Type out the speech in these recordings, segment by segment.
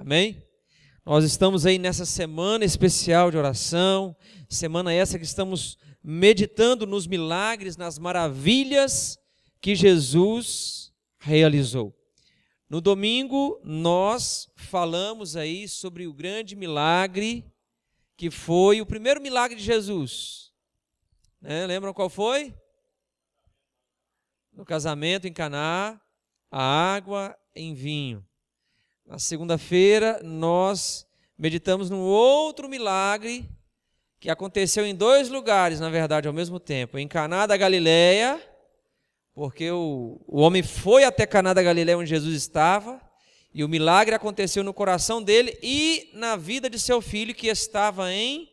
Amém? Nós estamos aí nessa semana especial de oração, semana essa que estamos meditando nos milagres, nas maravilhas que Jesus realizou. No domingo nós falamos aí sobre o grande milagre que foi o primeiro milagre de Jesus. Né? Lembram qual foi? No casamento em Caná, a água em vinho. Na segunda-feira, nós meditamos num outro milagre que aconteceu em dois lugares, na verdade, ao mesmo tempo. Em Caná da Galileia, porque o, o homem foi até Caná da Galileia onde Jesus estava, e o milagre aconteceu no coração dele e na vida de seu filho que estava em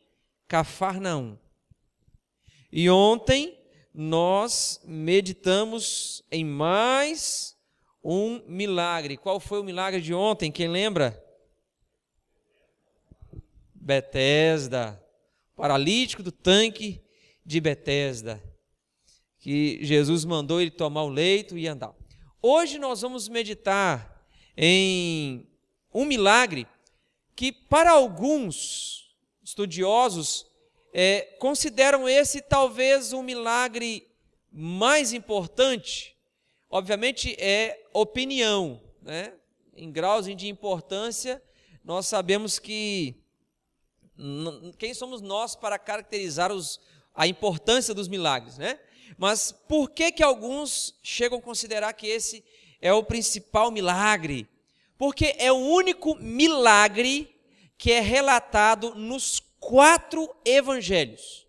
Cafarnaum. E ontem nós meditamos em mais um milagre. Qual foi o milagre de ontem? Quem lembra? Betesda, paralítico do tanque de Betesda, que Jesus mandou ele tomar o leito e andar. Hoje nós vamos meditar em um milagre que para alguns estudiosos é, consideram esse talvez o um milagre mais importante Obviamente é opinião, né? Em graus de importância, nós sabemos que quem somos nós para caracterizar os, a importância dos milagres, né? Mas por que que alguns chegam a considerar que esse é o principal milagre? Porque é o único milagre que é relatado nos quatro evangelhos.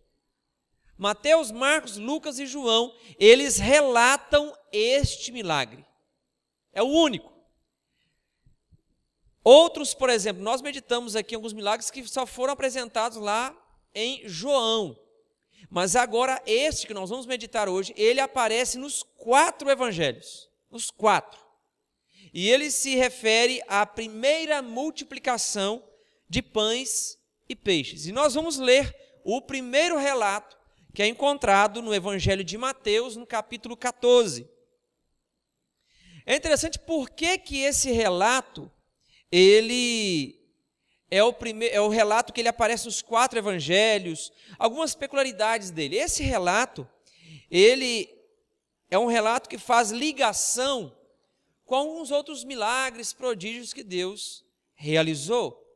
Mateus, Marcos, Lucas e João, eles relatam este milagre. É o único. Outros, por exemplo, nós meditamos aqui alguns milagres que só foram apresentados lá em João. Mas agora, este que nós vamos meditar hoje, ele aparece nos quatro evangelhos. Nos quatro. E ele se refere à primeira multiplicação de pães e peixes. E nós vamos ler o primeiro relato que é encontrado no Evangelho de Mateus, no capítulo 14. É interessante por que, que esse relato, ele é o, primeiro, é o relato que ele aparece nos quatro evangelhos, algumas peculiaridades dele. Esse relato, ele é um relato que faz ligação com alguns outros milagres, prodígios que Deus realizou.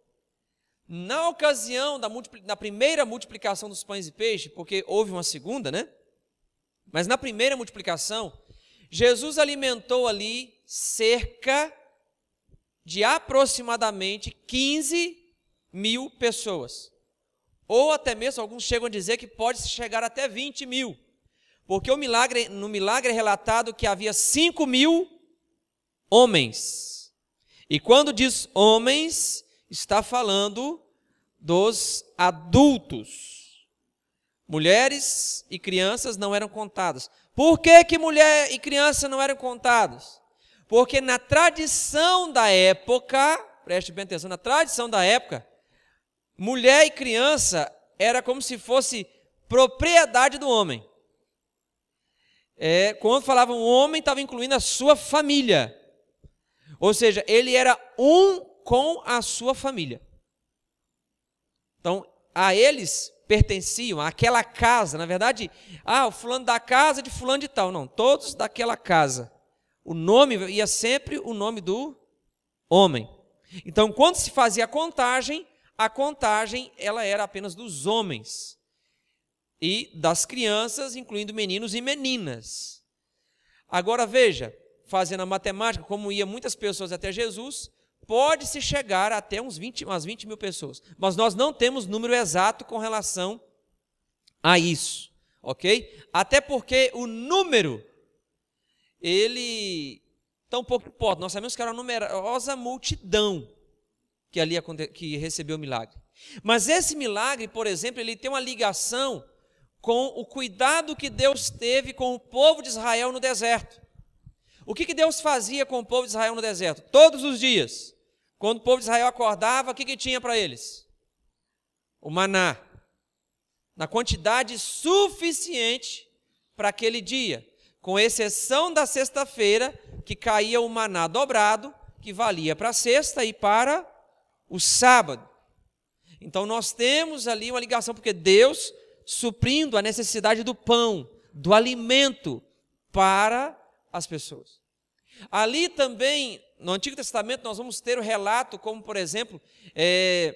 Na ocasião da, primeira multiplicação dos pães e peixes, porque houve uma segunda, né? Mas na primeira multiplicação, Jesus alimentou ali cerca de aproximadamente 15 mil pessoas. Ou até mesmo, alguns chegam a dizer que pode chegar até 20 mil. Porque o milagre, no milagre é relatado que havia 5 mil homens. E quando diz homens, está falando dos adultos. Mulheres e crianças não eram contadas. Por que, que mulher e criança não eram contados? Porque na tradição da época, preste bem atenção, na tradição da época, mulher e criança era como se fosse propriedade do homem. É, quando falavam homem, estava incluindo a sua família. Ou seja, ele era um com a sua família. Então, a eles pertenciam, àquela casa, na verdade, ah, o fulano da casa de fulano de tal, não, todos daquela casa. O nome ia sempre o nome do homem. Então, quando se fazia a contagem, a contagem ela era apenas dos homens e das crianças, incluindo meninos e meninas. Agora veja, fazendo a matemática, como ia muitas pessoas até Jesus, pode-se chegar até uns 20, umas 20 mil pessoas, mas nós não temos número exato com relação a isso, ok? Até porque o número, ele tão tá pouco importa, nós sabemos que era uma numerosa multidão que ali que recebeu o milagre. Mas esse milagre, por exemplo, ele tem uma ligação com o cuidado que Deus teve com o povo de Israel no deserto. O que, que Deus fazia com o povo de Israel no deserto? Todos os dias, quando o povo de Israel acordava, o que, que tinha para eles? O maná. Na quantidade suficiente para aquele dia, com exceção da sexta-feira, que caía o maná dobrado, que valia para a sexta e para o sábado. Então nós temos ali uma ligação, porque Deus suprindo a necessidade do pão, do alimento para as pessoas. Ali também, no Antigo Testamento, nós vamos ter o relato, como por exemplo, é,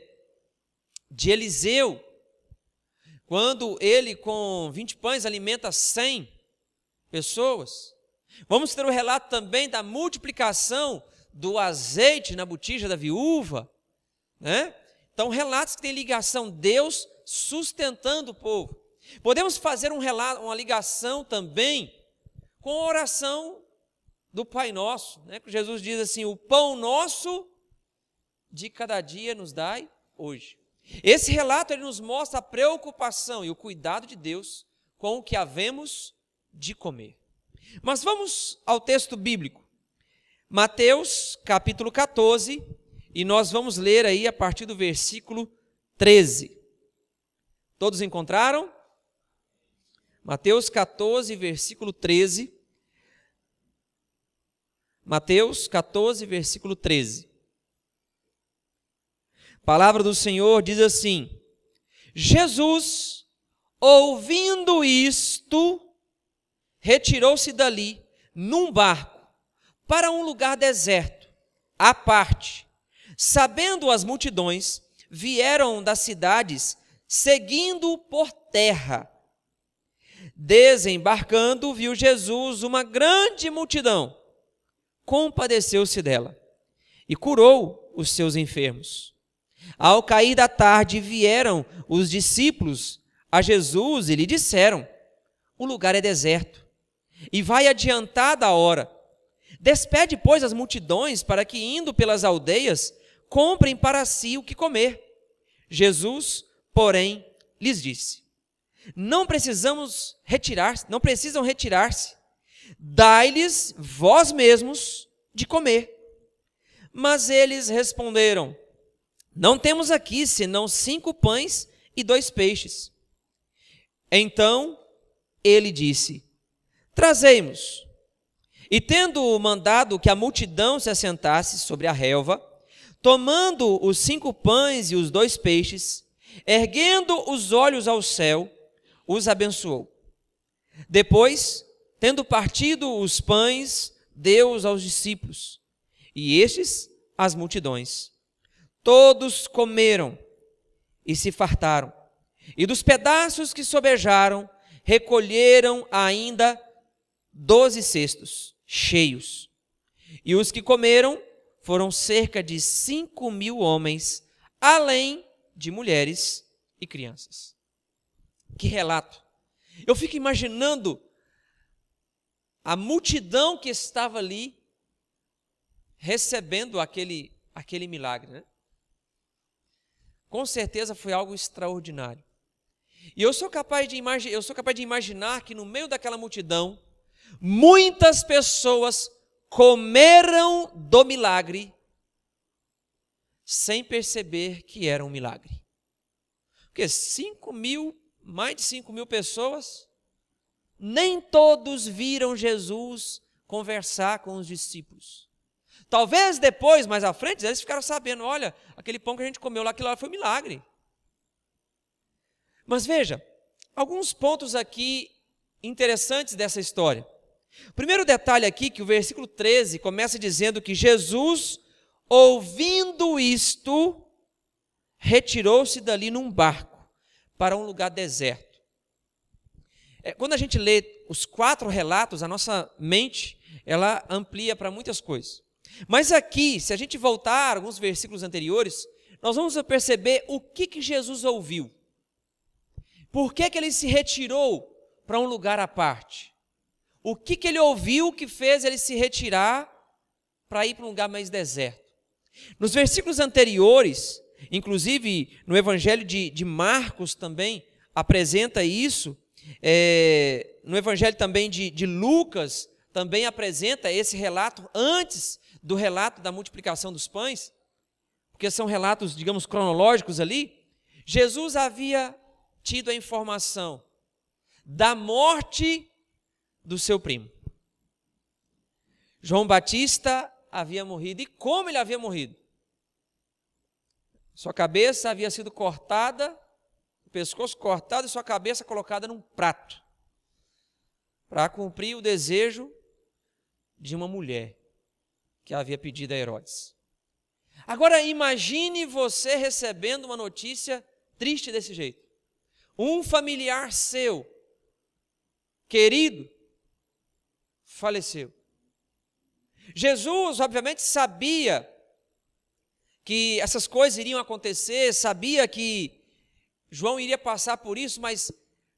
de Eliseu, quando ele com 20 pães alimenta 100 pessoas. Vamos ter o relato também da multiplicação do azeite na botija da viúva. Né? Então, relatos que têm ligação, Deus sustentando o povo. Podemos fazer um relato, uma ligação também com a oração do Pai Nosso. Né? Jesus diz assim: O pão nosso de cada dia nos dai hoje. Esse relato ele nos mostra a preocupação e o cuidado de Deus com o que havemos de comer. Mas vamos ao texto bíblico. Mateus, capítulo 14, e nós vamos ler aí a partir do versículo 13. Todos encontraram? Mateus 14, versículo 13. Mateus 14, versículo 13. A palavra do Senhor diz assim: Jesus, ouvindo isto, retirou-se dali num barco para um lugar deserto, à parte. Sabendo as multidões, vieram das cidades seguindo por terra. Desembarcando, viu Jesus uma grande multidão compadeceu-se dela e curou os seus enfermos. Ao cair da tarde, vieram os discípulos a Jesus e lhe disseram: O lugar é deserto e vai adiantada a hora. Despede, pois, as multidões para que, indo pelas aldeias, comprem para si o que comer. Jesus, porém, lhes disse: Não precisamos retirar, não precisam retirar-se Dai-lhes vós mesmos de comer. Mas eles responderam: Não temos aqui senão cinco pães e dois peixes. Então ele disse: Trazei-nos. E tendo mandado que a multidão se assentasse sobre a relva, tomando os cinco pães e os dois peixes, erguendo os olhos ao céu, os abençoou. Depois, Tendo partido os pães, deu-os aos discípulos, e estes às multidões. Todos comeram e se fartaram, e dos pedaços que sobejaram, recolheram ainda doze cestos cheios. E os que comeram foram cerca de cinco mil homens, além de mulheres e crianças. Que relato! Eu fico imaginando a multidão que estava ali recebendo aquele, aquele milagre. Né? Com certeza foi algo extraordinário. E eu sou, capaz de eu sou capaz de imaginar que no meio daquela multidão, muitas pessoas comeram do milagre sem perceber que era um milagre. Porque 5 mil, mais de 5 mil pessoas nem todos viram Jesus conversar com os discípulos. Talvez depois, mais à frente, eles ficaram sabendo: olha, aquele pão que a gente comeu lá, aquilo lá foi um milagre. Mas veja, alguns pontos aqui interessantes dessa história. Primeiro detalhe aqui, que o versículo 13 começa dizendo que Jesus, ouvindo isto, retirou-se dali num barco para um lugar deserto. É, quando a gente lê os quatro relatos, a nossa mente ela amplia para muitas coisas. Mas aqui, se a gente voltar alguns versículos anteriores, nós vamos perceber o que, que Jesus ouviu. Por que, que ele se retirou para um lugar à parte? O que, que ele ouviu que fez ele se retirar para ir para um lugar mais deserto? Nos versículos anteriores, inclusive no Evangelho de, de Marcos também apresenta isso, é, no Evangelho também de, de Lucas, também apresenta esse relato antes do relato da multiplicação dos pães, porque são relatos, digamos, cronológicos ali. Jesus havia tido a informação da morte do seu primo. João Batista havia morrido. E como ele havia morrido? Sua cabeça havia sido cortada o pescoço cortado e sua cabeça colocada num prato, para cumprir o desejo de uma mulher que havia pedido a Herodes. Agora imagine você recebendo uma notícia triste desse jeito. Um familiar seu, querido, faleceu. Jesus, obviamente, sabia que essas coisas iriam acontecer, sabia que João iria passar por isso, mas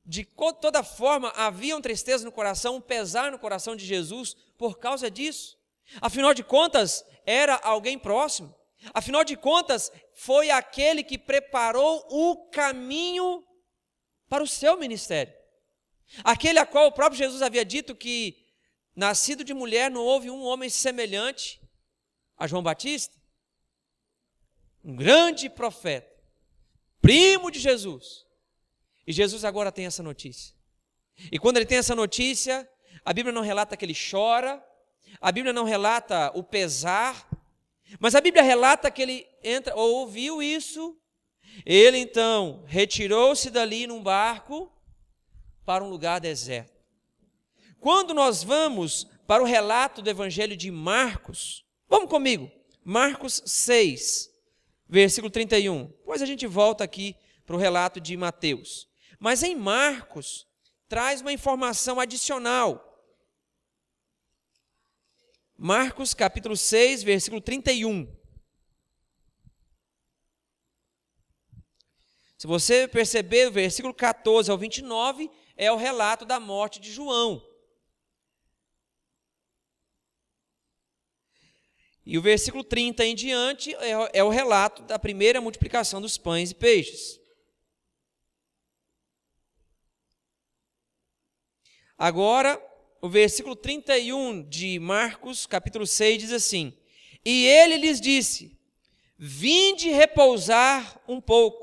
de toda forma havia uma tristeza no coração, um pesar no coração de Jesus por causa disso. Afinal de contas, era alguém próximo. Afinal de contas, foi aquele que preparou o caminho para o seu ministério. Aquele a qual o próprio Jesus havia dito que, nascido de mulher, não houve um homem semelhante a João Batista. Um grande profeta primo de Jesus. E Jesus agora tem essa notícia. E quando ele tem essa notícia, a Bíblia não relata que ele chora, a Bíblia não relata o pesar, mas a Bíblia relata que ele entra, ouviu isso, ele então retirou-se dali num barco para um lugar deserto. Quando nós vamos para o relato do Evangelho de Marcos, vamos comigo, Marcos 6, versículo 31. Depois a gente volta aqui para o relato de Mateus. Mas em Marcos, traz uma informação adicional. Marcos capítulo 6, versículo 31. Se você perceber, o versículo 14 ao 29 é o relato da morte de João. E o versículo 30 em diante é, é, o relato da primeira multiplicação dos pães e peixes. Agora, o versículo 31 de Marcos, capítulo 6, diz assim: E ele lhes disse: Vinde repousar um pouco,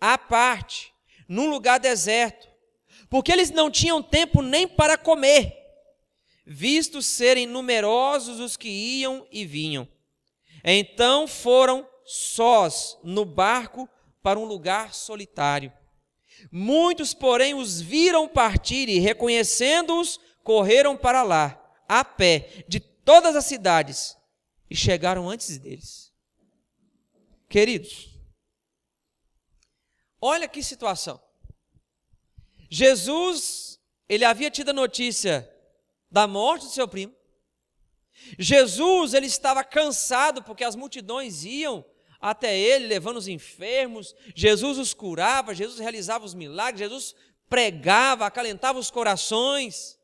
à parte, num lugar deserto, porque eles não tinham tempo nem para comer visto serem numerosos os que iam e vinham. Então foram sós no barco para um lugar solitário. Muitos, porém, os viram partir e, reconhecendo-os, correram para lá, a pé, de todas as cidades, e chegaram antes deles. Queridos, olha que situação. Jesus, ele havia tido a notícia da morte do seu primo. Jesus ele estava cansado porque as multidões iam até ele levando os enfermos. Jesus os curava, Jesus realizava os milagres, Jesus pregava, acalentava os corações.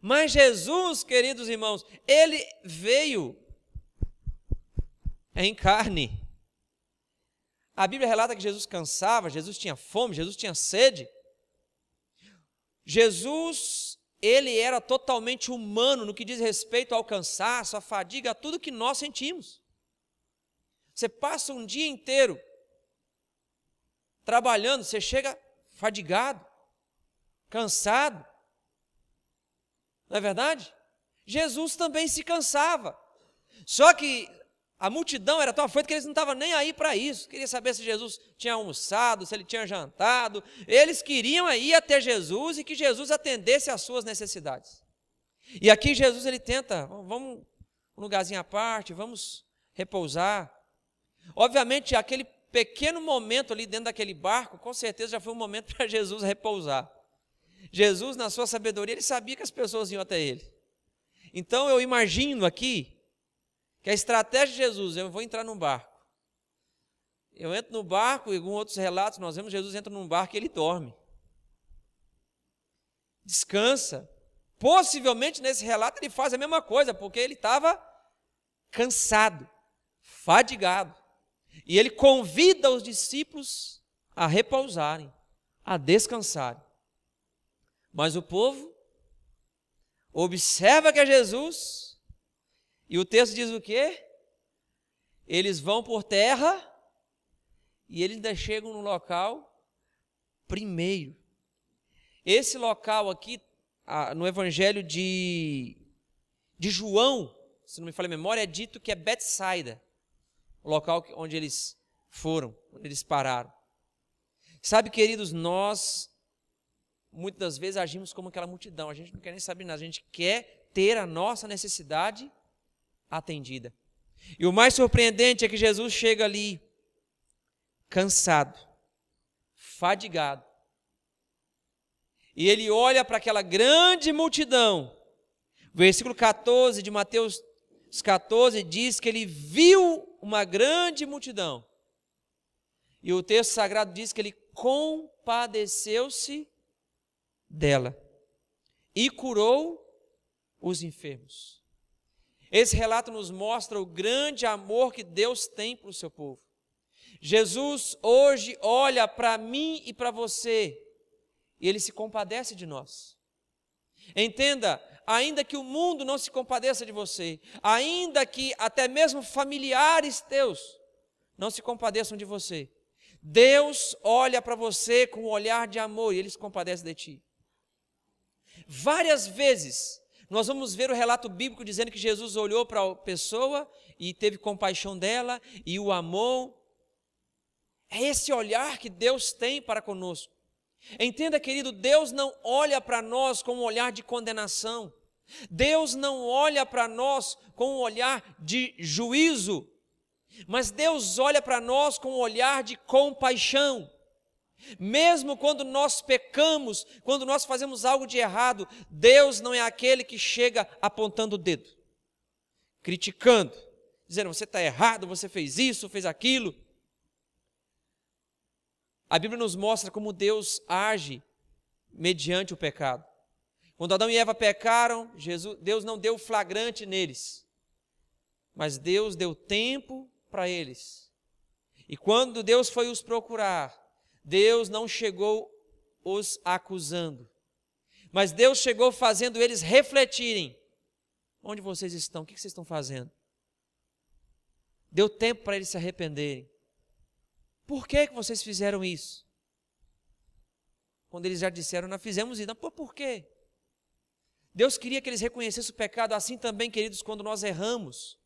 Mas Jesus, queridos irmãos, ele veio em carne. A Bíblia relata que Jesus cansava, Jesus tinha fome, Jesus tinha sede. Jesus ele era totalmente humano no que diz respeito ao cansaço, à fadiga, a tudo que nós sentimos. Você passa um dia inteiro trabalhando, você chega fadigado, cansado. Não é verdade? Jesus também se cansava. Só que a multidão era tão afoita que eles não estavam nem aí para isso. Queria saber se Jesus tinha almoçado, se ele tinha jantado. Eles queriam ir até Jesus e que Jesus atendesse às suas necessidades. E aqui Jesus ele tenta, vamos um lugarzinho à parte, vamos repousar. Obviamente, aquele pequeno momento ali dentro daquele barco, com certeza já foi um momento para Jesus repousar. Jesus, na sua sabedoria, ele sabia que as pessoas iam até ele. Então eu imagino aqui que a estratégia de Jesus, eu vou entrar num barco. Eu entro no barco, e alguns outros relatos nós vemos, Jesus entra num barco e ele dorme. Descansa. Possivelmente nesse relato ele faz a mesma coisa, porque ele estava cansado, fadigado. E ele convida os discípulos a repousarem, a descansarem. Mas o povo observa que é Jesus e o texto diz o quê? Eles vão por terra e eles ainda chegam no local primeiro. Esse local aqui, no Evangelho de, de João, se não me falha a memória, é dito que é Betsaida, o local onde eles foram, onde eles pararam. Sabe, queridos, nós muitas das vezes agimos como aquela multidão, a gente não quer nem saber nada, a gente quer ter a nossa necessidade atendida. E o mais surpreendente é que Jesus chega ali cansado, fadigado. E ele olha para aquela grande multidão. Versículo 14 de Mateus 14 diz que ele viu uma grande multidão. E o texto sagrado diz que ele compadeceu-se dela e curou os enfermos. Esse relato nos mostra o grande amor que Deus tem para o seu povo. Jesus hoje olha para mim e para você e ele se compadece de nós. Entenda, ainda que o mundo não se compadeça de você, ainda que até mesmo familiares teus não se compadeçam de você, Deus olha para você com um olhar de amor e ele se compadece de ti. Várias vezes nós vamos ver o relato bíblico dizendo que Jesus olhou para a pessoa e teve compaixão dela e o amou. É esse olhar que Deus tem para conosco. Entenda, querido, Deus não olha para nós com um olhar de condenação. Deus não olha para nós com um olhar de juízo, mas Deus olha para nós com um olhar de compaixão. Mesmo quando nós pecamos, quando nós fazemos algo de errado, Deus não é aquele que chega apontando o dedo, criticando, dizendo você está errado, você fez isso, fez aquilo. A Bíblia nos mostra como Deus age mediante o pecado. Quando Adão e Eva pecaram, Jesus, Deus não deu flagrante neles, mas Deus deu tempo para eles. E quando Deus foi os procurar, Deus não chegou os acusando, mas Deus chegou fazendo eles refletirem: onde vocês estão? O que vocês estão fazendo? Deu tempo para eles se arrependerem. Por que, que vocês fizeram isso? Quando eles já disseram, nós fizemos isso. Não, pô, por quê? Deus queria que eles reconhecessem o pecado, assim também, queridos, quando nós erramos.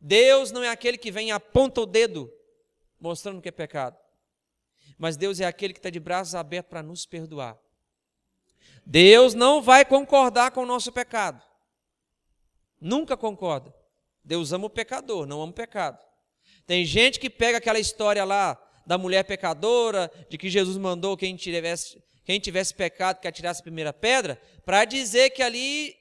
Deus não é aquele que vem e aponta o dedo mostrando que é pecado. Mas Deus é aquele que está de braços abertos para nos perdoar. Deus não vai concordar com o nosso pecado. Nunca concorda. Deus ama o pecador, não ama o pecado. Tem gente que pega aquela história lá da mulher pecadora, de que Jesus mandou quem tivesse, quem tivesse pecado que atirasse a primeira pedra, para dizer que ali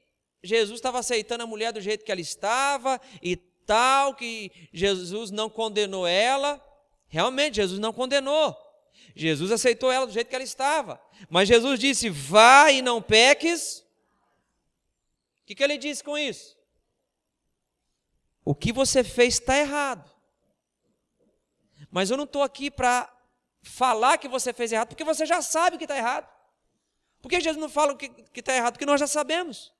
Jesus estava aceitando a mulher do jeito que ela estava e tal, que Jesus não condenou ela. Realmente, Jesus não condenou. Jesus aceitou ela do jeito que ela estava. Mas Jesus disse: Vá e não peques. O que, que ele disse com isso? O que você fez está errado. Mas eu não estou aqui para falar que você fez errado, porque você já sabe que está errado. Por que Jesus não fala que está errado? Porque nós já sabemos.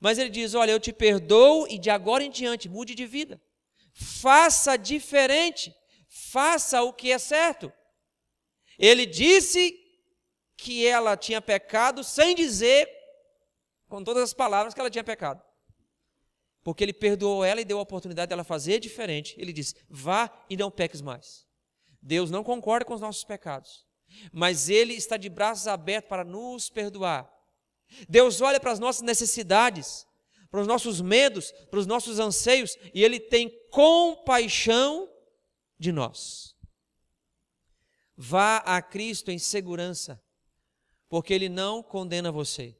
Mas ele diz: Olha, eu te perdoo e de agora em diante mude de vida. Faça diferente. Faça o que é certo. Ele disse que ela tinha pecado sem dizer com todas as palavras que ela tinha pecado. Porque ele perdoou ela e deu a oportunidade dela fazer diferente. Ele disse: vá e não peques mais. Deus não concorda com os nossos pecados, mas Ele está de braços abertos para nos perdoar. Deus olha para as nossas necessidades, para os nossos medos, para os nossos anseios, e Ele tem compaixão de nós. Vá a Cristo em segurança, porque Ele não condena você.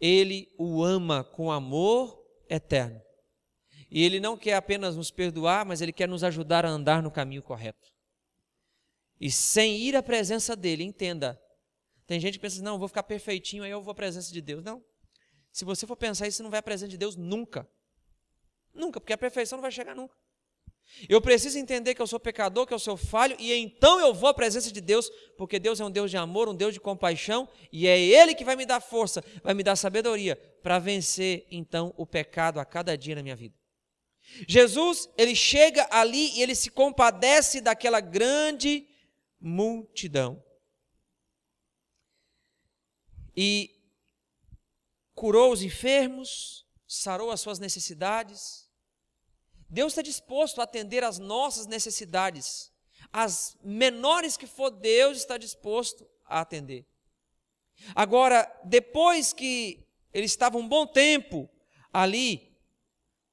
Ele o ama com amor eterno. E Ele não quer apenas nos perdoar, mas Ele quer nos ajudar a andar no caminho correto. E sem ir à presença dEle, entenda. Tem gente que pensa, assim, não, vou ficar perfeitinho, aí eu vou à presença de Deus. Não. Se você for pensar isso, você não vai à presença de Deus nunca. Nunca, porque a perfeição não vai chegar nunca. Eu preciso entender que eu sou pecador, que eu sou falho, e então eu vou à presença de Deus, porque Deus é um Deus de amor, um Deus de compaixão, e é Ele que vai me dar força, vai me dar sabedoria para vencer então o pecado a cada dia na minha vida. Jesus, ele chega ali e ele se compadece daquela grande multidão. E curou os enfermos, sarou as suas necessidades Deus está disposto a atender as nossas necessidades, as menores que for, Deus está disposto a atender. Agora, depois que ele estava um bom tempo ali,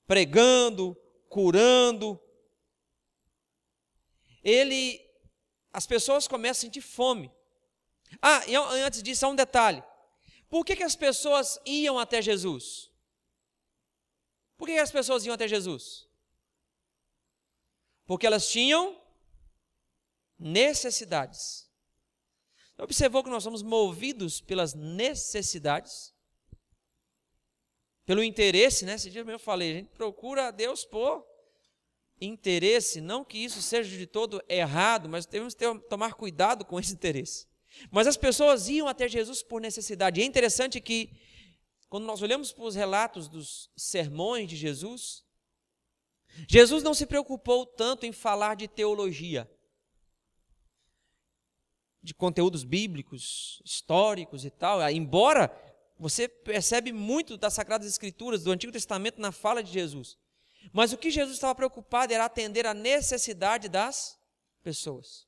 pregando, curando, ele, as pessoas começam a sentir fome. Ah, e antes disso, há um detalhe. Por que, que as pessoas iam até Jesus? Por que, que as pessoas iam até Jesus? porque elas tinham necessidades. Então, observou que nós somos movidos pelas necessidades, pelo interesse, né? Esse dia eu falei, a gente procura a Deus por interesse, não que isso seja de todo errado, mas devemos ter, tomar cuidado com esse interesse. Mas as pessoas iam até Jesus por necessidade. E é interessante que, quando nós olhamos para os relatos dos sermões de Jesus, Jesus não se preocupou tanto em falar de teologia, de conteúdos bíblicos, históricos e tal, embora você percebe muito das Sagradas Escrituras, do Antigo Testamento, na fala de Jesus. Mas o que Jesus estava preocupado era atender à necessidade das pessoas.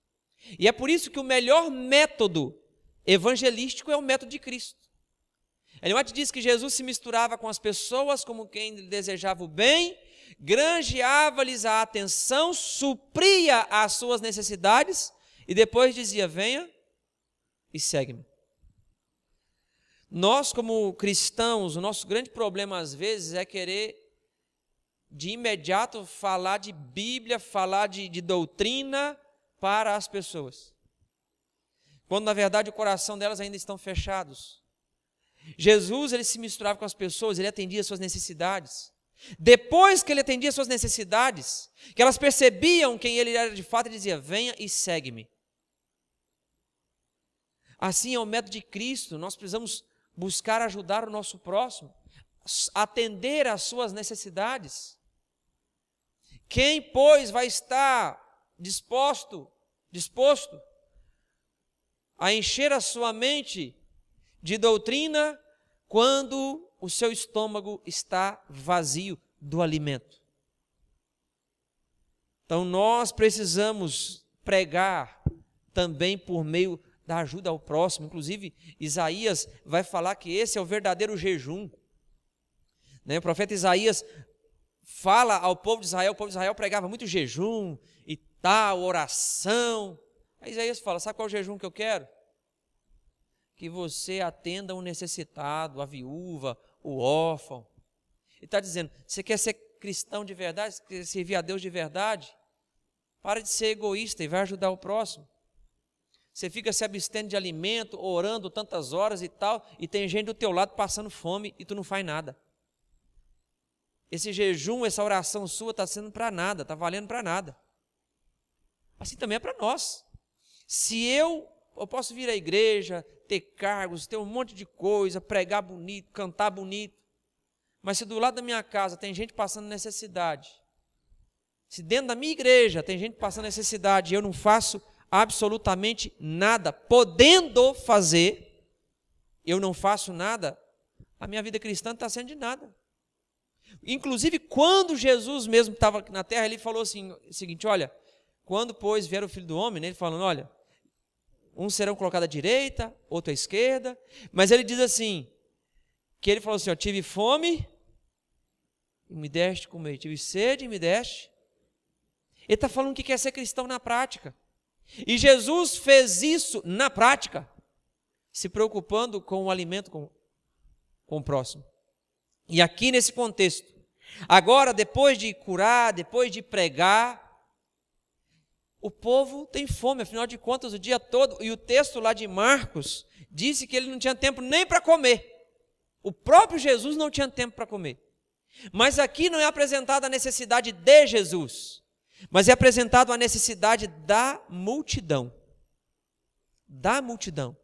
E é por isso que o melhor método evangelístico é o método de Cristo. Eliot diz que Jesus se misturava com as pessoas como quem desejava o bem granjeava-lhes a atenção, supria as suas necessidades e depois dizia: Venha e segue-me. Nós, como cristãos, o nosso grande problema às vezes é querer de imediato falar de Bíblia, falar de, de doutrina para as pessoas. Quando na verdade o coração delas ainda estão fechados. Jesus ele se misturava com as pessoas, ele atendia as suas necessidades. Depois que ele atendia suas necessidades, que elas percebiam quem ele era de fato, ele dizia: Venha e segue-me. Assim é o método de Cristo, nós precisamos buscar ajudar o nosso próximo, atender às suas necessidades. Quem, pois, vai estar disposto, disposto a encher a sua mente de doutrina quando o seu estômago está vazio do alimento. Então nós precisamos pregar também por meio da ajuda ao próximo. Inclusive, Isaías vai falar que esse é o verdadeiro jejum. Né? O profeta Isaías fala ao povo de Israel, o povo de Israel pregava muito jejum e tal, oração. Aí Isaías fala: sabe qual é o jejum que eu quero? Que você atenda o um necessitado, a viúva, o órfão. Ele está dizendo: você quer ser cristão de verdade? Você quer servir a Deus de verdade? Para de ser egoísta e vai ajudar o próximo. Você fica se abstendo de alimento, orando tantas horas e tal, e tem gente do teu lado passando fome e tu não faz nada. Esse jejum, essa oração sua está sendo para nada, está valendo para nada. Assim também é para nós. Se eu eu posso vir à igreja, ter cargos, ter um monte de coisa, pregar bonito, cantar bonito. Mas se do lado da minha casa tem gente passando necessidade, se dentro da minha igreja tem gente passando necessidade e eu não faço absolutamente nada, podendo fazer, eu não faço nada, a minha vida cristã não está sendo de nada. Inclusive, quando Jesus mesmo estava na terra, ele falou assim, o seguinte: olha, quando, pois, vier o filho do homem, né, ele falando: olha, uns serão colocados à direita, outro à esquerda. Mas ele diz assim: que ele falou assim: ó, tive fome e me deste comer, tive sede e me deste. Ele está falando que quer é ser cristão na prática. E Jesus fez isso na prática, se preocupando com o alimento, com, com o próximo. E aqui nesse contexto, agora, depois de curar, depois de pregar, o povo tem fome, afinal de contas, o dia todo. E o texto lá de Marcos disse que ele não tinha tempo nem para comer. O próprio Jesus não tinha tempo para comer. Mas aqui não é apresentada a necessidade de Jesus, mas é apresentada a necessidade da multidão. Da multidão.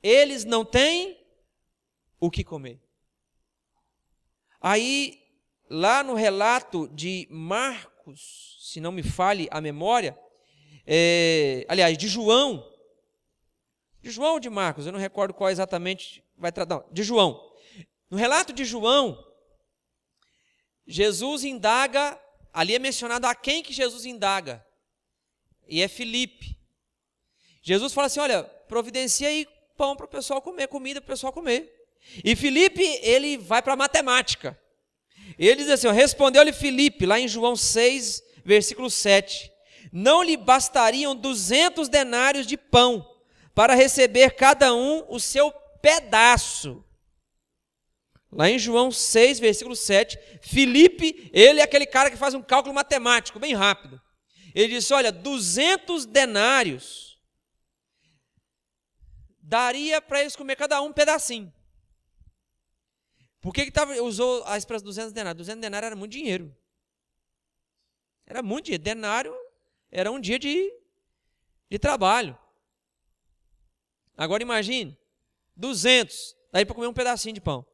Eles não têm o que comer. Aí, lá no relato de Marcos, se não me falhe a memória, é, aliás, de João, de João ou de Marcos, eu não recordo qual exatamente vai tratar, de João. No relato de João, Jesus indaga, ali é mencionado a quem que Jesus indaga, e é Filipe. Jesus fala assim: olha, providencia aí pão para o pessoal comer, comida para o pessoal comer. E Filipe, ele vai para matemática. Ele diz assim: respondeu-lhe Filipe, lá em João 6, versículo 7 não lhe bastariam duzentos denários de pão para receber cada um o seu pedaço. Lá em João 6, versículo 7, Filipe, ele é aquele cara que faz um cálculo matemático bem rápido. Ele disse: Olha, 200 denários daria para eles comer cada um um pedacinho. Por que, que tava, usou a expressão 200 denários? 200 denários era muito dinheiro. Era muito dinheiro. Denário era um dia de, de trabalho. Agora imagine, 200, daí para comer um pedacinho de pão.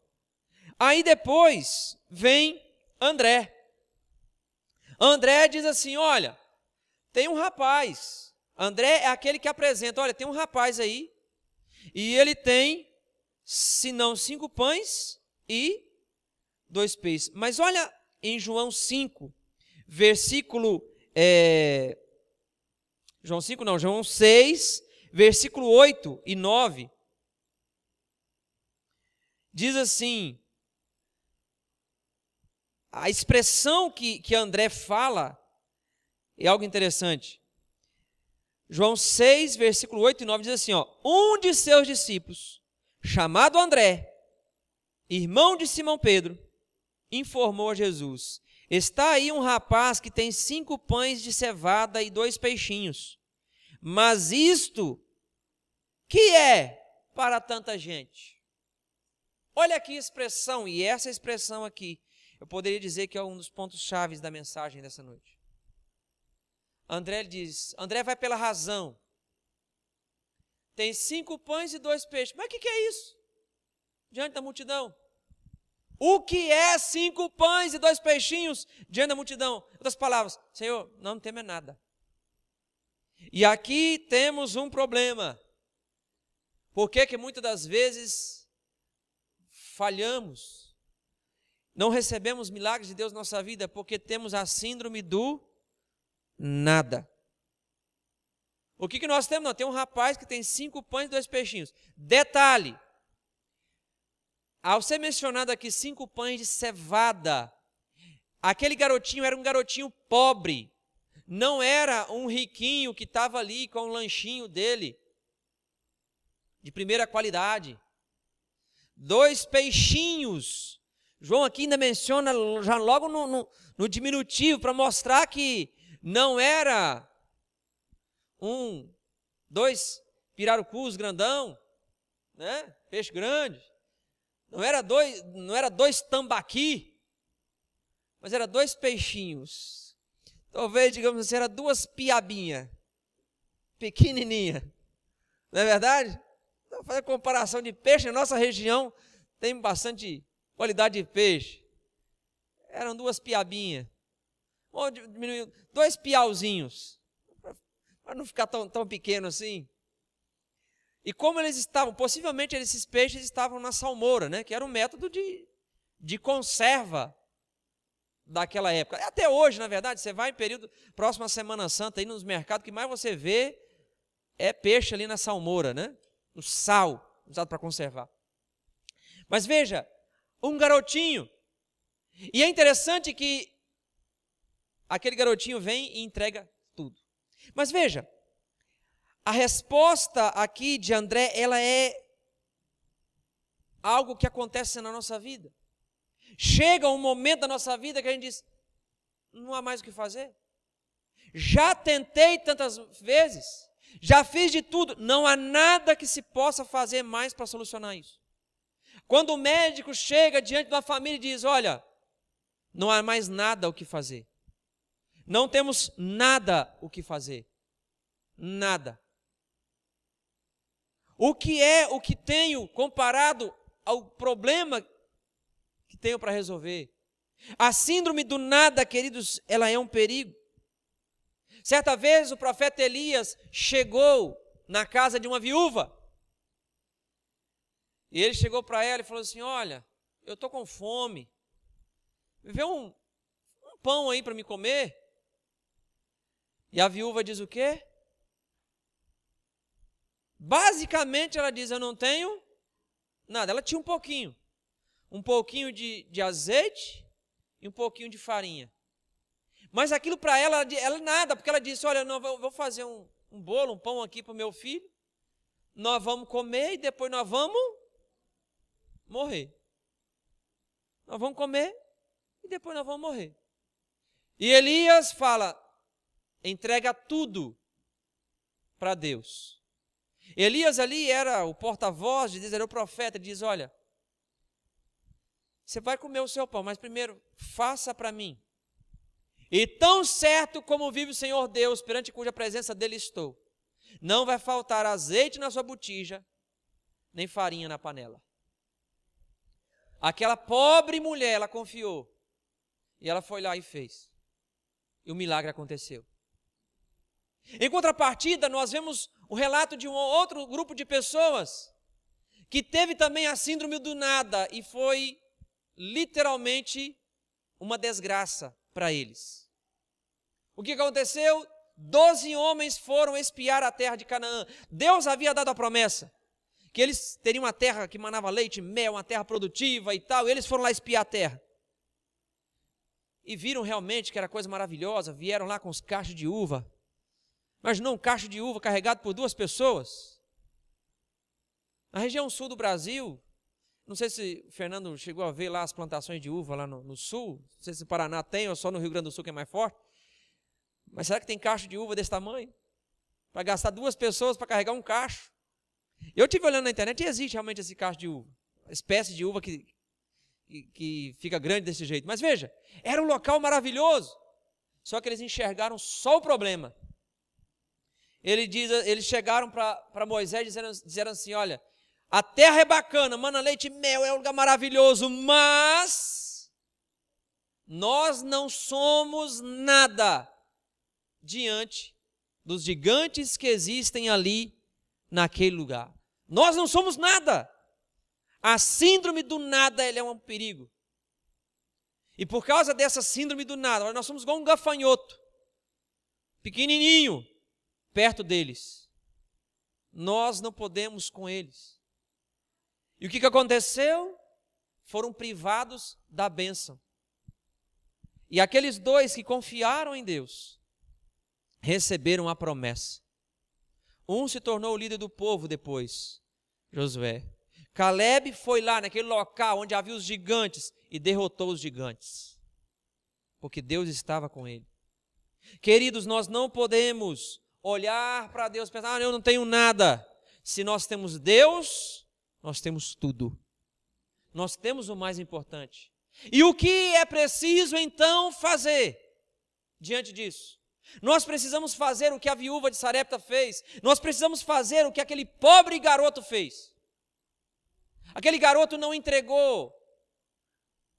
Aí depois vem André. André diz assim: Olha, tem um rapaz. André é aquele que apresenta: Olha, tem um rapaz aí. E ele tem, se não cinco pães e dois peixes. Mas olha em João 5, versículo é, João 5 não, João 6, versículo 8 e 9. Diz assim: a expressão que, que André fala é algo interessante. João 6, versículo 8 e 9 diz assim: ó, Um de seus discípulos, chamado André, irmão de Simão Pedro, informou a Jesus: Está aí um rapaz que tem cinco pães de cevada e dois peixinhos. Mas isto que é para tanta gente. Olha que expressão, e essa expressão aqui, eu poderia dizer que é um dos pontos chaves da mensagem dessa noite. André diz: André vai pela razão. Tem cinco pães e dois peixes. Mas o que, que é isso? Diante da multidão. O que é cinco pães e dois peixinhos diante da multidão? Outras palavras, Senhor, não temos nada. E aqui temos um problema. Por que que muitas das vezes falhamos? Não recebemos milagres de Deus na nossa vida porque temos a síndrome do nada. O que, que nós temos? Não, tem um rapaz que tem cinco pães e dois peixinhos. Detalhe: ao ser mencionado aqui cinco pães de cevada, aquele garotinho era um garotinho pobre não era um riquinho que estava ali com o lanchinho dele, de primeira qualidade. Dois peixinhos. João aqui ainda menciona, já logo no, no, no diminutivo, para mostrar que não era um, dois pirarucus grandão, né? peixe grande. Não era dois, não era dois tambaqui, mas era dois peixinhos talvez, digamos assim, eram duas piabinhas, pequenininha. Não é verdade? Então, fazer comparação de peixe, na nossa região tem bastante qualidade de peixe. Eram duas piabinhas. Ou diminuiu, dois piauzinhos. Para não ficar tão, tão pequeno assim. E como eles estavam, possivelmente esses peixes estavam na salmoura, né? Que era um método de, de conserva daquela época. É até hoje, na verdade, você vai em período próximo à Semana Santa, aí nos mercados, que mais você vê é peixe ali na salmoura, né? No sal, usado para conservar. Mas veja, um garotinho. E é interessante que aquele garotinho vem e entrega tudo. Mas veja, a resposta aqui de André, ela é algo que acontece na nossa vida. Chega um momento da nossa vida que a gente diz: não há mais o que fazer. Já tentei tantas vezes, já fiz de tudo, não há nada que se possa fazer mais para solucionar isso. Quando o médico chega diante de uma família e diz: Olha, não há mais nada o que fazer, não temos nada o que fazer, nada. O que é o que tenho comparado ao problema que tenho para resolver. A síndrome do nada, queridos, ela é um perigo. Certa vez o profeta Elias chegou na casa de uma viúva. E ele chegou para ela e falou assim: Olha, eu estou com fome. Me vê um, um pão aí para me comer. E a viúva diz o quê? Basicamente ela diz: Eu não tenho nada. Ela tinha um pouquinho um pouquinho de, de azeite e um pouquinho de farinha. Mas aquilo para ela, ela nada, porque ela disse: Olha, não, vou fazer um, um bolo, um pão aqui para o meu filho, nós vamos comer e depois nós vamos morrer. Nós vamos comer e depois nós vamos morrer. E Elias fala: entrega tudo para Deus. Elias ali era o porta-voz, diz, era o profeta, diz: Olha, você vai comer o seu pão, mas primeiro, faça para mim. E tão certo como vive o Senhor Deus, perante cuja presença dele estou, não vai faltar azeite na sua botija, nem farinha na panela. Aquela pobre mulher, ela confiou. E ela foi lá e fez. E o milagre aconteceu. Em contrapartida, nós vemos o relato de um outro grupo de pessoas que teve também a síndrome do nada e foi literalmente uma desgraça para eles. O que aconteceu? Doze homens foram espiar a terra de Canaã. Deus havia dado a promessa que eles teriam uma terra que manava leite, mel, uma terra produtiva e tal. E eles foram lá espiar a terra. E viram realmente que era coisa maravilhosa. Vieram lá com os cachos de uva. Mas não um cacho de uva carregado por duas pessoas. Na região sul do Brasil, não sei se o Fernando chegou a ver lá as plantações de uva lá no, no sul. Não sei se o Paraná tem ou só no Rio Grande do Sul que é mais forte. Mas será que tem cacho de uva desse tamanho? Para gastar duas pessoas para carregar um cacho. Eu tive olhando na internet e existe realmente esse cacho de uva. Espécie de uva que, que, que fica grande desse jeito. Mas veja, era um local maravilhoso. Só que eles enxergaram só o problema. Ele diz, eles chegaram para Moisés e disseram, disseram assim: Olha, a terra é bacana, mana leite e mel, é um lugar maravilhoso, mas nós não somos nada diante dos gigantes que existem ali naquele lugar. Nós não somos nada. A síndrome do nada é um perigo. E por causa dessa síndrome do nada, nós somos igual um gafanhoto, pequenininho, perto deles. Nós não podemos com eles. E o que, que aconteceu? Foram privados da bênção. E aqueles dois que confiaram em Deus receberam a promessa. Um se tornou o líder do povo depois, Josué. Caleb foi lá naquele local onde havia os gigantes e derrotou os gigantes, porque Deus estava com ele. Queridos, nós não podemos olhar para Deus e pensar, ah, eu não tenho nada. Se nós temos Deus, nós temos tudo. Nós temos o mais importante. E o que é preciso então fazer diante disso? Nós precisamos fazer o que a viúva de Sarepta fez. Nós precisamos fazer o que aquele pobre garoto fez. Aquele garoto não entregou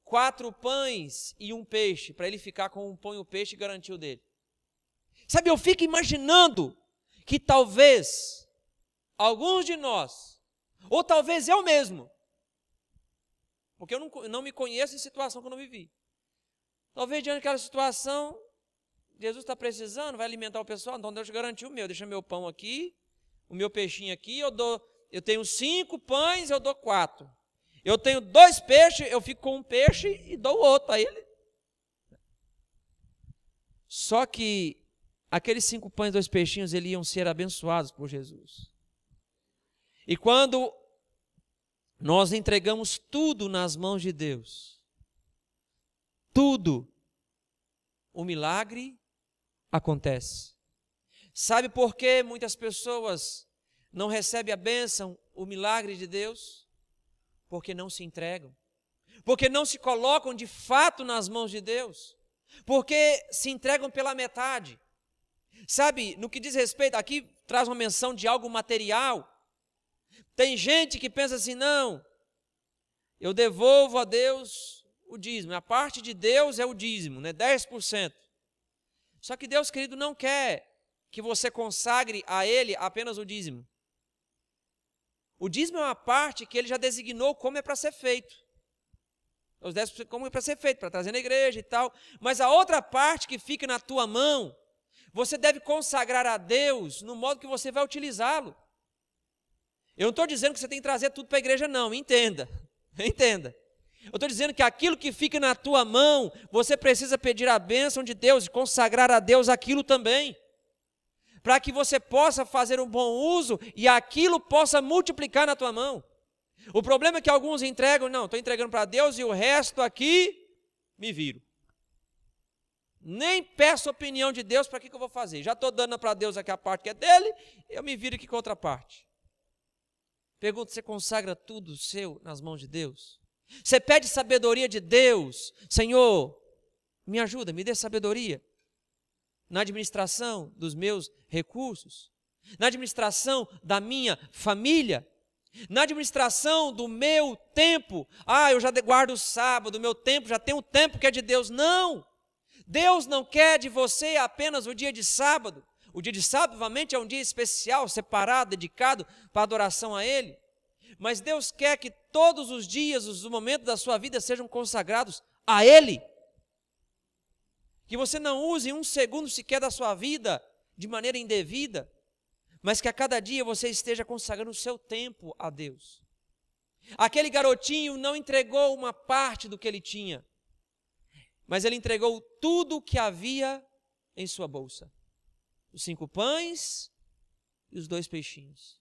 quatro pães e um peixe para ele ficar com um pão e um peixe e garantiu dele. Sabe, eu fico imaginando que talvez alguns de nós ou talvez eu mesmo. Porque eu não, não me conheço em situação que eu não vivi. Talvez diante daquela situação, Jesus está precisando, vai alimentar o pessoal, então Deus garantiu o meu, deixa meu pão aqui, o meu peixinho aqui, eu dou, eu tenho cinco pães, eu dou quatro. Eu tenho dois peixes, eu fico com um peixe e dou outro a ele. Só que aqueles cinco pães, dois peixinhos, eles iam ser abençoados por Jesus. E quando nós entregamos tudo nas mãos de Deus, tudo, o milagre acontece. Sabe por que muitas pessoas não recebem a bênção, o milagre de Deus? Porque não se entregam. Porque não se colocam de fato nas mãos de Deus. Porque se entregam pela metade. Sabe, no que diz respeito, aqui traz uma menção de algo material, tem gente que pensa assim: não, eu devolvo a Deus o dízimo. A parte de Deus é o dízimo, né? 10%. Só que Deus, querido, não quer que você consagre a Ele apenas o dízimo. O dízimo é uma parte que Ele já designou como é para ser feito. Os 10% como é para ser feito, para trazer na igreja e tal. Mas a outra parte que fica na tua mão, você deve consagrar a Deus no modo que você vai utilizá-lo. Eu não estou dizendo que você tem que trazer tudo para a igreja, não, entenda, entenda. Eu estou dizendo que aquilo que fica na tua mão, você precisa pedir a bênção de Deus e consagrar a Deus aquilo também, para que você possa fazer um bom uso e aquilo possa multiplicar na tua mão. O problema é que alguns entregam, não, estou entregando para Deus e o resto aqui me viro. Nem peço opinião de Deus para que, que eu vou fazer. Já estou dando para Deus aqui a parte que é dele, eu me viro aqui com outra parte. Pergunto: você consagra tudo seu nas mãos de Deus? Você pede sabedoria de Deus? Senhor, me ajuda, me dê sabedoria na administração dos meus recursos, na administração da minha família, na administração do meu tempo. Ah, eu já guardo o sábado, meu tempo, já tem um tempo que é de Deus. Não! Deus não quer de você apenas o dia de sábado. O dia de sábado, obviamente, é um dia especial, separado, dedicado para adoração a Ele. Mas Deus quer que todos os dias, os momentos da sua vida sejam consagrados a Ele. Que você não use um segundo sequer da sua vida de maneira indevida, mas que a cada dia você esteja consagrando o seu tempo a Deus. Aquele garotinho não entregou uma parte do que ele tinha, mas ele entregou tudo o que havia em sua bolsa os cinco pães e os dois peixinhos.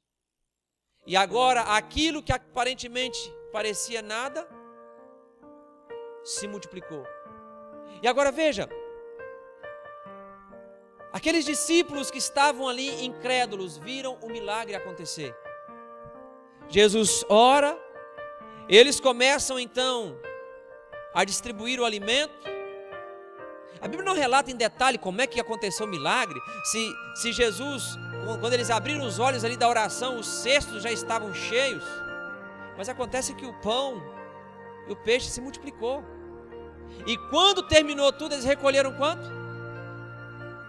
E agora, aquilo que aparentemente parecia nada, se multiplicou. E agora veja, aqueles discípulos que estavam ali incrédulos viram o milagre acontecer. Jesus ora, eles começam então a distribuir o alimento, a Bíblia não relata em detalhe como é que aconteceu o milagre, se, se Jesus, quando eles abriram os olhos ali da oração, os cestos já estavam cheios. Mas acontece que o pão e o peixe se multiplicou. E quando terminou tudo, eles recolheram quanto?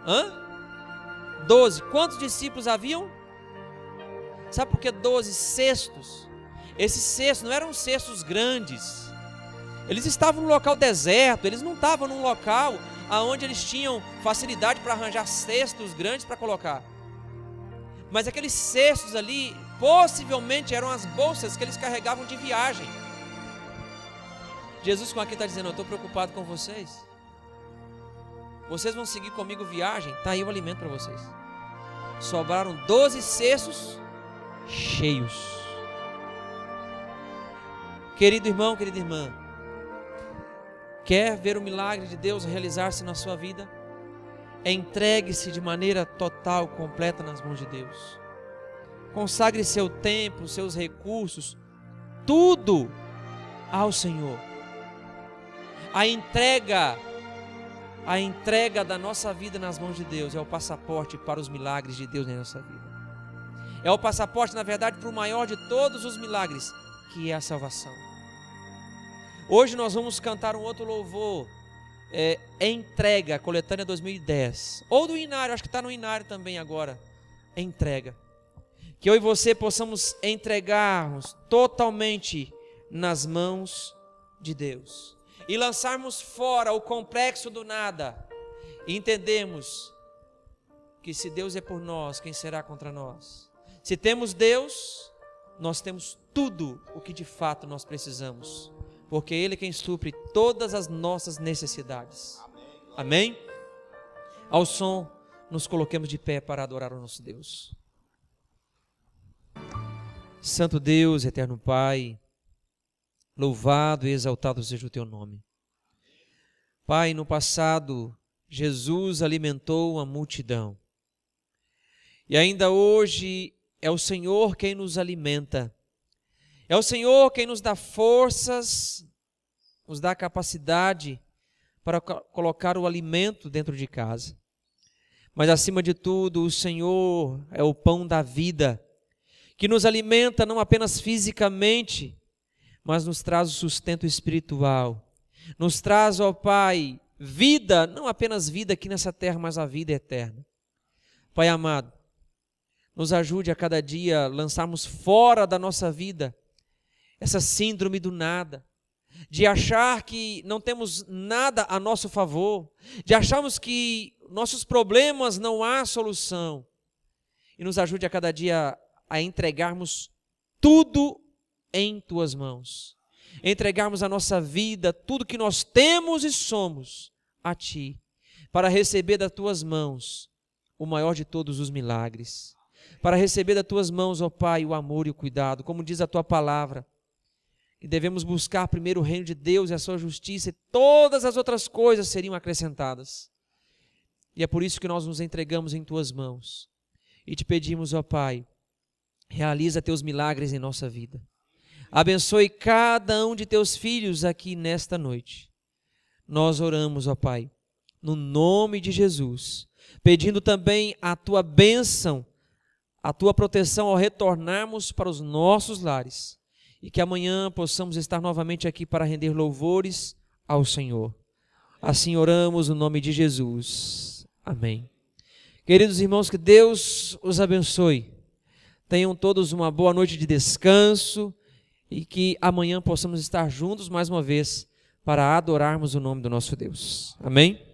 Hã? Doze. Quantos discípulos haviam? Sabe por que doze cestos? Esses cestos não eram cestos grandes. Eles estavam num local deserto, eles não estavam num local aonde eles tinham facilidade para arranjar cestos grandes para colocar. Mas aqueles cestos ali possivelmente eram as bolsas que eles carregavam de viagem. Jesus com aqui está dizendo: Eu estou preocupado com vocês. Vocês vão seguir comigo viagem? Está aí o alimento para vocês. Sobraram 12 cestos cheios. Querido irmão, querida irmã, Quer ver o milagre de Deus realizar-se na sua vida? Entregue-se de maneira total, completa nas mãos de Deus. Consagre seu tempo, seus recursos, tudo ao Senhor. A entrega, a entrega da nossa vida nas mãos de Deus é o passaporte para os milagres de Deus na nossa vida. É o passaporte, na verdade, para o maior de todos os milagres, que é a salvação. Hoje nós vamos cantar um outro louvor. É, é entrega, coletânea 2010. Ou do Inário, acho que está no Inário também agora. É entrega. Que eu e você possamos entregarmos totalmente nas mãos de Deus. E lançarmos fora o complexo do nada. E entendemos que se Deus é por nós, quem será contra nós? Se temos Deus, nós temos tudo o que de fato nós precisamos porque Ele é quem supre todas as nossas necessidades. Amém? Ao som, nos coloquemos de pé para adorar o nosso Deus. Santo Deus, eterno Pai, louvado e exaltado seja o teu nome. Pai, no passado, Jesus alimentou a multidão. E ainda hoje é o Senhor quem nos alimenta é o Senhor quem nos dá forças, nos dá capacidade para colocar o alimento dentro de casa. Mas acima de tudo, o Senhor é o pão da vida, que nos alimenta não apenas fisicamente, mas nos traz o sustento espiritual. Nos traz, ó Pai, vida, não apenas vida aqui nessa terra, mas a vida eterna. Pai amado, nos ajude a cada dia lançarmos fora da nossa vida essa síndrome do nada, de achar que não temos nada a nosso favor, de acharmos que nossos problemas não há solução. E nos ajude a cada dia a entregarmos tudo em tuas mãos. Entregarmos a nossa vida, tudo que nós temos e somos a ti, para receber das tuas mãos o maior de todos os milagres. Para receber das tuas mãos, ó Pai, o amor e o cuidado, como diz a tua palavra e devemos buscar primeiro o reino de Deus e a sua justiça, e todas as outras coisas seriam acrescentadas. E é por isso que nós nos entregamos em tuas mãos e te pedimos, ó Pai, realiza teus milagres em nossa vida. Abençoe cada um de teus filhos aqui nesta noite. Nós oramos, ó Pai, no nome de Jesus, pedindo também a tua bênção, a tua proteção ao retornarmos para os nossos lares e que amanhã possamos estar novamente aqui para render louvores ao Senhor. Assim oramos no nome de Jesus. Amém. Queridos irmãos, que Deus os abençoe. Tenham todos uma boa noite de descanso e que amanhã possamos estar juntos mais uma vez para adorarmos o nome do nosso Deus. Amém.